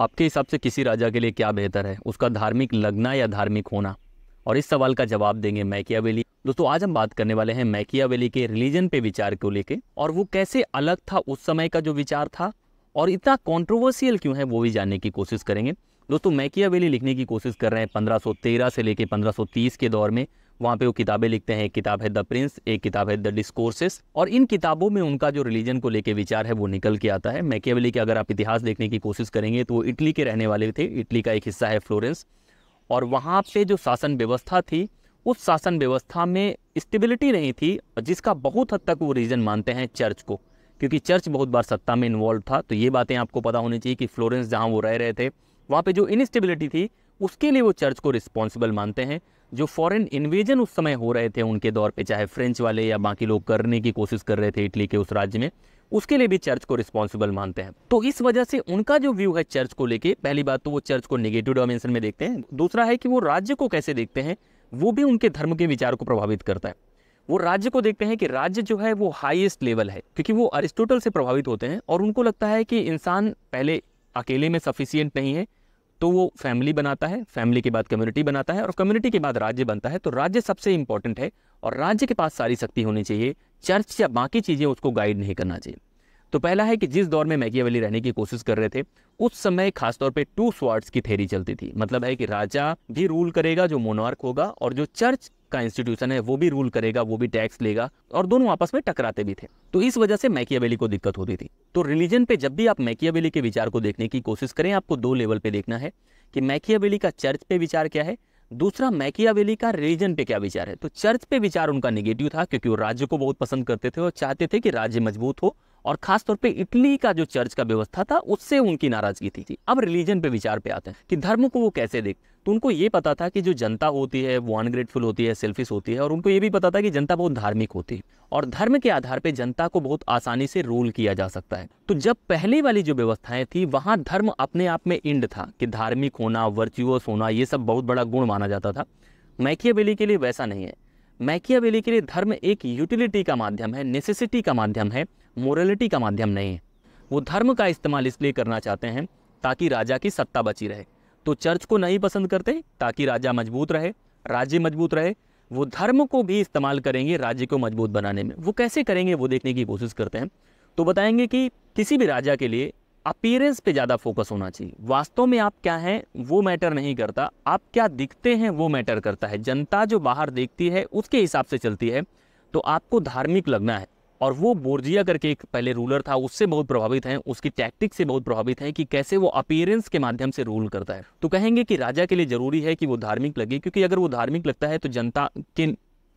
आपके हिसाब से किसी राजा के लिए क्या बेहतर है उसका धार्मिक लगना या धार्मिक होना और इस सवाल का जवाब देंगे वेली दोस्तों आज हम बात करने वाले हैं वेली के रिलीजन पे विचार को लेके और वो कैसे अलग था उस समय का जो विचार था और इतना कॉन्ट्रोवर्सियल क्यों है वो भी जानने की कोशिश करेंगे दोस्तों मैकिया वेली लिखने की कोशिश कर रहे हैं 1513 से लेकर 1530 के दौर में वहाँ पे वो किताबें लिखते हैं एक किताब है द प्रिंस एक किताब है द डिस्कोर्सेस और इन किताबों में उनका जो रिलीजन को लेकर विचार है वो निकल के आता है मैकेवली के अगर आप इतिहास देखने की कोशिश करेंगे तो वो इटली के रहने वाले थे इटली का एक हिस्सा है फ्लोरेंस और वहाँ पे जो शासन व्यवस्था थी उस शासन व्यवस्था में स्टेबिलिटी नहीं थी जिसका बहुत हद तक वो रीजन मानते हैं चर्च को क्योंकि चर्च बहुत बार सत्ता में इन्वॉल्व था तो ये बातें आपको पता होनी चाहिए कि फ्लोरेंस जहाँ वो रह रहे थे वहाँ पे जो इनस्टेबिलिटी थी उसके लिए वो चर्च को रिस्पॉन्सिबल मानते हैं जो फॉरेन इन्वेजन उस समय हो रहे थे उनके दौर पे चाहे फ्रेंच वाले या बाकी लोग करने की कोशिश कर रहे थे इटली के उस राज्य में उसके लिए भी चर्च को रिस्पॉन्सिबल मानते हैं तो इस वजह से उनका जो व्यू है चर्च को लेके पहली बात तो वो चर्च को निगेटिव डायमेंशन में देखते हैं दूसरा है कि वो राज्य को कैसे देखते हैं वो भी उनके धर्म के विचार को प्रभावित करता है वो राज्य को देखते हैं कि राज्य जो है वो हाईएस्ट लेवल है क्योंकि वो अरिस्टोटल से प्रभावित होते हैं और उनको लगता है कि इंसान पहले अकेले में सफिशियंट नहीं है तो वो फैमिली बनाता है फैमिली के बाद कम्युनिटी बनाता है और कम्युनिटी के बाद राज्य बनता है तो राज्य सबसे इंपॉर्टेंट है और राज्य के पास सारी शक्ति होनी चाहिए चर्च या बाकी चीज़ें उसको गाइड नहीं करना चाहिए तो पहला है कि जिस दौर में वैली रहने की कोशिश कर रहे थे उस समय खासतौर पर टू स्वार्ड्स की थेरी चलती थी मतलब है कि राजा भी रूल करेगा जो मोनार्क होगा और जो चर्च का इंस्टीट्यूशन है वो भी रूल करेगा वो भी टैक्स लेगा और दोनों आपस में टकराते भी थे तो इस वजह से मैकियावेली को दिक्कत होती थी तो रिलीजन पे जब भी आप मैकियावेली के विचार को देखने की कोशिश करें आपको दो लेवल पे देखना है कि मैकियावेली का चर्च पे विचार क्या है दूसरा मैकियावेली का रिलीजन पे क्या विचार है तो चर्च पे विचार उनका निगेटिव था क्योंकि वो राज्य को बहुत पसंद करते थे और चाहते थे कि राज्य मजबूत हो और खासतौर पे इटली का जो चर्च का व्यवस्था था उससे उनकी नाराजगी थी अब रिलीजन पे विचार पे आते हैं कि धर्म को वो कैसे देख तो उनको ये पता था कि जो जनता होती है वो अनग्रेटफुल होती है सेल्फिश होती है और उनको ये भी पता था कि जनता बहुत धार्मिक होती है और धर्म के आधार पर जनता को बहुत आसानी से रूल किया जा सकता है तो जब पहले वाली जो व्यवस्थाएं थी वहाँ धर्म अपने आप में इंड था कि धार्मिक होना वर्चुअस होना ये सब बहुत बड़ा गुण माना जाता था मैकियावेली के लिए वैसा नहीं है मैकियावेली के लिए धर्म एक यूटिलिटी का माध्यम है नेसेसिटी का माध्यम है मोरलिटी का माध्यम नहीं है वो धर्म का इस्तेमाल इसलिए करना चाहते हैं ताकि राजा की सत्ता बची रहे तो चर्च को नहीं पसंद करते ताकि राजा मजबूत रहे राज्य मजबूत रहे वो धर्म को भी इस्तेमाल करेंगे राज्य को मजबूत बनाने में वो कैसे करेंगे वो देखने की कोशिश करते हैं तो बताएंगे कि किसी भी राजा के लिए अपीयरेंस पे ज़्यादा फोकस होना चाहिए वास्तव में आप क्या हैं वो मैटर नहीं करता आप क्या दिखते हैं वो मैटर करता है जनता जो बाहर देखती है उसके हिसाब से चलती है तो आपको धार्मिक लगना है और वो बोर्जिया करके एक पहले रूलर था उससे बहुत प्रभावित हैं उसकी टैक्टिक से बहुत प्रभावित हैं कि कैसे वो अपीयरेंस के माध्यम से रूल करता है तो कहेंगे कि राजा के लिए ज़रूरी है कि वो धार्मिक लगे क्योंकि अगर वो धार्मिक लगता है तो जनता के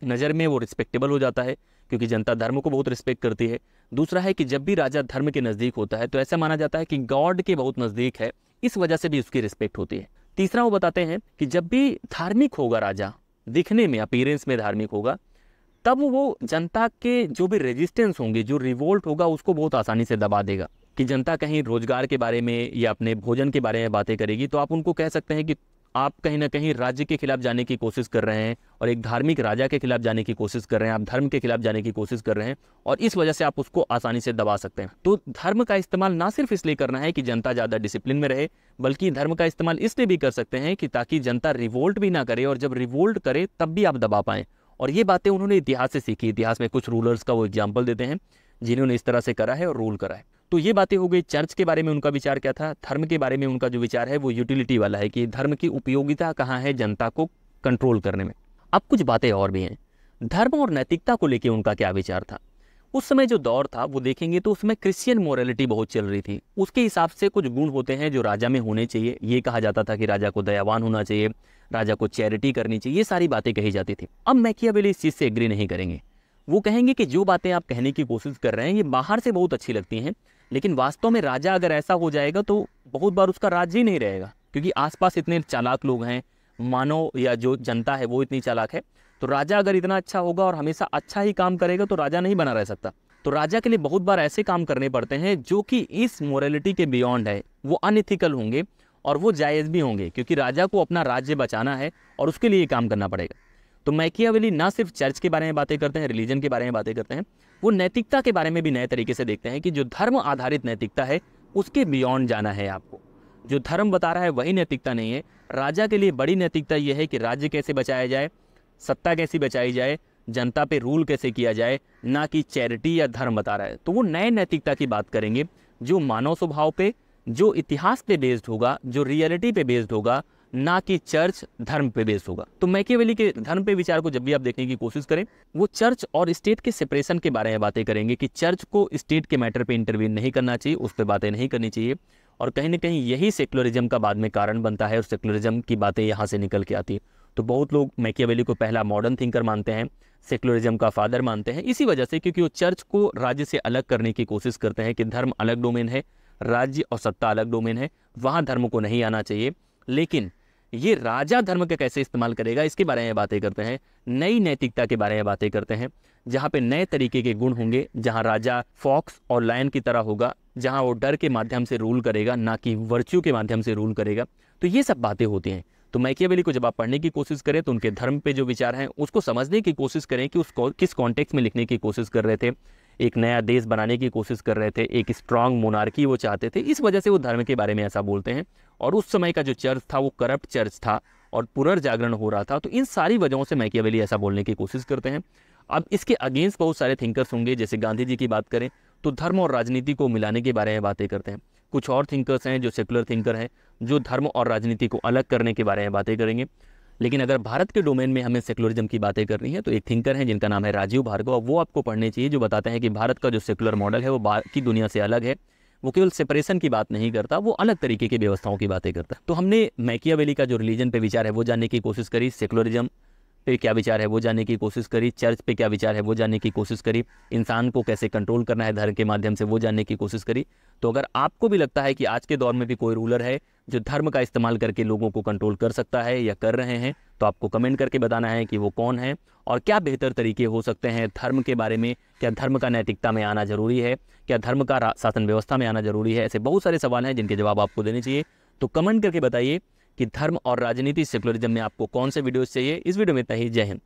नज़र में वो रिस्पेक्टेबल हो जाता है क्योंकि जनता धर्म को बहुत रिस्पेक्ट करती है दूसरा है कि जब भी राजा धर्म के नज़दीक होता है तो ऐसा माना जाता है कि गॉड के बहुत नज़दीक है इस वजह से भी उसकी रिस्पेक्ट होती है तीसरा वो बताते हैं कि जब भी धार्मिक होगा राजा दिखने में अपीरेंस में धार्मिक होगा तब वो जनता के जो भी रेजिस्टेंस होंगे जो रिवोल्ट होगा उसको बहुत आसानी से दबा देगा कि जनता कहीं रोजगार के बारे में या अपने भोजन के बारे में बातें करेगी तो आप उनको कह सकते हैं कि आप कहीं ना कहीं राज्य के खिलाफ जाने की कोशिश कर रहे हैं और एक धार्मिक राजा के खिलाफ जाने की कोशिश कर रहे हैं आप धर्म के खिलाफ जाने की कोशिश कर रहे हैं और इस वजह से आप उसको आसानी से दबा सकते हैं तो धर्म का इस्तेमाल ना सिर्फ इसलिए करना है कि जनता ज़्यादा डिसिप्लिन में रहे बल्कि धर्म का इस्तेमाल इसलिए भी कर सकते हैं कि ताकि जनता रिवोल्ट भी ना करे और जब रिवोल्ट करे तब भी आप दबा पाए और ये बातें उन्होंने इतिहास से सीखी इतिहास में कुछ रूलर्स का वो एग्जाम्पल देते हैं जिन्होंने इस तरह से करा है और रूल करा है तो ये बातें हो गई चर्च के बारे में उनका विचार क्या था धर्म के बारे में उनका जो विचार है वो यूटिलिटी वाला है कि धर्म की उपयोगिता कहाँ है जनता को कंट्रोल करने में अब कुछ बातें और भी हैं धर्म और नैतिकता को लेकर उनका क्या विचार था उस समय जो दौर था वो देखेंगे तो उसमें क्रिश्चियन मॉरलिटी बहुत चल रही थी उसके हिसाब से कुछ गुण होते हैं जो राजा में होने चाहिए ये कहा जाता था कि राजा को दयावान होना चाहिए राजा को चैरिटी करनी चाहिए ये सारी बातें कही जाती थी अब मैकियावेली इस चीज़ से एग्री नहीं करेंगे वो कहेंगे कि जो बातें आप कहने की कोशिश कर रहे हैं ये बाहर से बहुत अच्छी लगती हैं लेकिन वास्तव में राजा अगर ऐसा हो जाएगा तो बहुत बार उसका राज्य ही नहीं रहेगा क्योंकि आसपास इतने चालाक लोग हैं मानव या जो जनता है वो इतनी चालाक है तो राजा अगर इतना अच्छा होगा और हमेशा अच्छा ही काम करेगा तो राजा नहीं बना रह सकता तो राजा के लिए बहुत बार ऐसे काम करने पड़ते हैं जो कि इस मोरलिटी के बियॉन्ड है वो अनइथिकल होंगे और वो जायज़ भी होंगे क्योंकि राजा को अपना राज्य बचाना है और उसके लिए काम करना पड़ेगा तो मैकियावेली ना सिर्फ चर्च के बारे में बातें करते हैं रिलीजन के बारे में बातें करते हैं वो नैतिकता के बारे में भी नए तरीके से देखते हैं कि जो धर्म आधारित नैतिकता है उसके बियॉन्ड जाना है आपको जो धर्म बता रहा है वही नैतिकता नहीं है राजा के लिए बड़ी नैतिकता यह है कि राज्य कैसे बचाया जाए सत्ता कैसी बचाई जाए जनता पे रूल कैसे किया जाए ना कि चैरिटी या धर्म बता रहा है तो वो नए नैतिकता की बात करेंगे जो मानव स्वभाव पे जो इतिहास पे बेस्ड होगा जो रियलिटी पे बेस्ड होगा ना कि चर्च धर्म पे बेस होगा तो मैकेवेली के धर्म पे विचार को जब भी आप देखने की कोशिश करें वो चर्च और स्टेट के सेपरेशन के बारे में बातें करेंगे कि चर्च को स्टेट के मैटर पे इंटरवीन नहीं करना चाहिए उस पर बातें नहीं करनी चाहिए और कहीं ना कहीं यही सेकुलरिज्म का बाद में कारण बनता है और सेकुलरिज्म की बातें यहाँ से निकल के आती है तो बहुत लोग मैकेवेली को पहला मॉडर्न थिंकर मानते हैं सेकुलरिज्म का फादर मानते हैं इसी वजह से क्योंकि वो चर्च को राज्य से अलग करने की कोशिश करते हैं कि धर्म अलग डोमेन है राज्य और सत्ता अलग डोमेन है वहाँ धर्म को नहीं आना चाहिए लेकिन ये राजा धर्म का कैसे इस्तेमाल करेगा इसके बारे में बातें करते हैं नई नैतिकता के बारे में बातें करते हैं जहाँ पे नए तरीके के गुण होंगे जहाँ राजा फॉक्स और लायन की तरह होगा जहाँ वो डर के माध्यम से रूल करेगा ना कि वर्च्यू के माध्यम से रूल करेगा तो ये सब बातें होती हैं तो मैकियावेली को जब आप पढ़ने की कोशिश करें तो उनके धर्म पे जो विचार हैं उसको समझने की कोशिश करें कि उसको किस कॉन्टेक्स्ट में लिखने की कोशिश कर रहे थे एक नया देश बनाने की कोशिश कर रहे थे एक स्ट्रांग मोनार्की वो चाहते थे इस वजह से वो धर्म के बारे में ऐसा बोलते हैं और उस समय का जो चर्च था वो करप्ट चर्च था और पुनर्जागरण हो रहा था तो इन सारी वजहों से मैकियावेली ऐसा बोलने की कोशिश करते हैं अब इसके अगेंस्ट बहुत सारे थिंकर्स होंगे जैसे गांधी जी की बात करें तो धर्म और राजनीति को मिलाने के बारे में बातें करते हैं कुछ और थिंकर्स हैं जो सेकुलर थिंकर हैं जो धर्म और राजनीति को अलग करने के बारे में बातें करेंगे लेकिन अगर भारत के डोमेन में हमें सेकुलरिज्म की बातें करनी है तो एक थिंकर हैं जिनका नाम है राजीव भार्गव वो आपको पढ़ने चाहिए जो बताते हैं कि भारत का जो सेकुलर मॉडल है वो बाकी दुनिया से अलग है वो केवल सेपरेशन की बात नहीं करता वो अलग तरीके की व्यवस्थाओं की बातें करता है तो हमने मैकिया का जो रिलीजन पर विचार है वो जानने की कोशिश करी सेकुलरिज्म पे क्या विचार है वो जानने की कोशिश करी चर्च पे क्या विचार है वो जानने की कोशिश करी इंसान को कैसे कंट्रोल करना है धर्म के माध्यम से वो जानने की कोशिश करी तो अगर आपको भी लगता है कि आज के दौर में भी कोई रूलर है जो धर्म का इस्तेमाल करके लोगों को कंट्रोल कर सकता है या कर रहे हैं तो आपको कमेंट करके बताना है कि वो कौन है और क्या बेहतर तरीके हो सकते हैं धर्म के बारे में क्या धर्म का नैतिकता में आना जरूरी है क्या धर्म का शासन व्यवस्था में आना जरूरी है ऐसे बहुत सारे सवाल हैं जिनके जवाब आपको देने चाहिए तो कमेंट करके बताइए कि धर्म और राजनीति सेकुलरिज्म में आपको कौन से वीडियोस चाहिए इस वीडियो में इतना ही जय हिंद